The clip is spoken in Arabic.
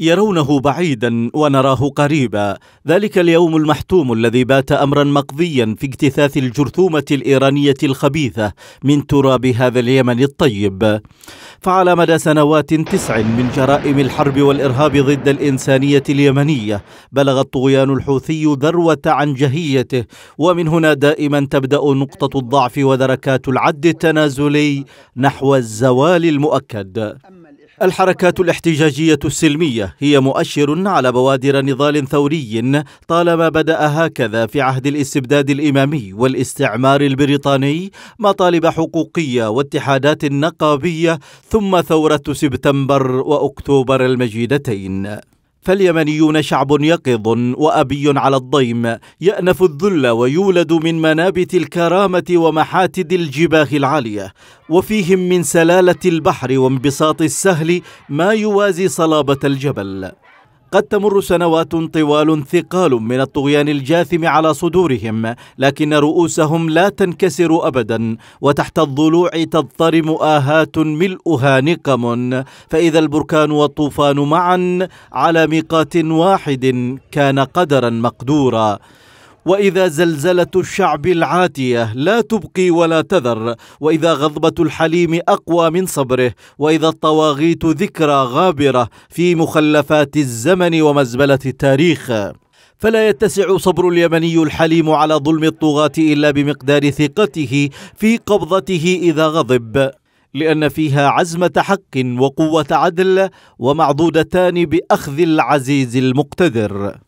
يرونه بعيدا ونراه قريبا ذلك اليوم المحتوم الذي بات امرا مقضيا في اجتثاث الجرثومه الايرانيه الخبيثه من تراب هذا اليمن الطيب فعلى مدى سنوات تسع من جرائم الحرب والارهاب ضد الانسانيه اليمنيه بلغ الطغيان الحوثي ذروه عن جهيته ومن هنا دائما تبدا نقطه الضعف ودركات العد التنازلي نحو الزوال المؤكد الحركات الاحتجاجية السلمية هي مؤشر على بوادر نضال ثوري طالما بدأ هكذا في عهد الاستبداد الإمامي والاستعمار البريطاني مطالب حقوقية واتحادات نقابية ثم ثورة سبتمبر وأكتوبر المجيدتين فاليمنيون شعب يقظ وأبي على الضيم يأنف الذل ويولد من منابت الكرامة ومحاتد الجباه العالية وفيهم من سلالة البحر وانبساط السهل ما يوازي صلابة الجبل قد تمر سنوات طوال ثقال من الطغيان الجاثم على صدورهم لكن رؤوسهم لا تنكسر ابدا وتحت الضلوع تضطرم اهات ملؤها نقم فاذا البركان والطوفان معا على ميقات واحد كان قدرا مقدورا واذا زلزله الشعب العاتيه لا تبقي ولا تذر واذا غضبه الحليم اقوى من صبره واذا الطواغيت ذكرى غابره في مخلفات الزمن ومزبله التاريخ فلا يتسع صبر اليمني الحليم على ظلم الطغاة إلا بمقدار ثقته في قبضته إذا غضب لأن فيها عزمة حق وقوة عدل ومعضودتان بأخذ العزيز المقتدر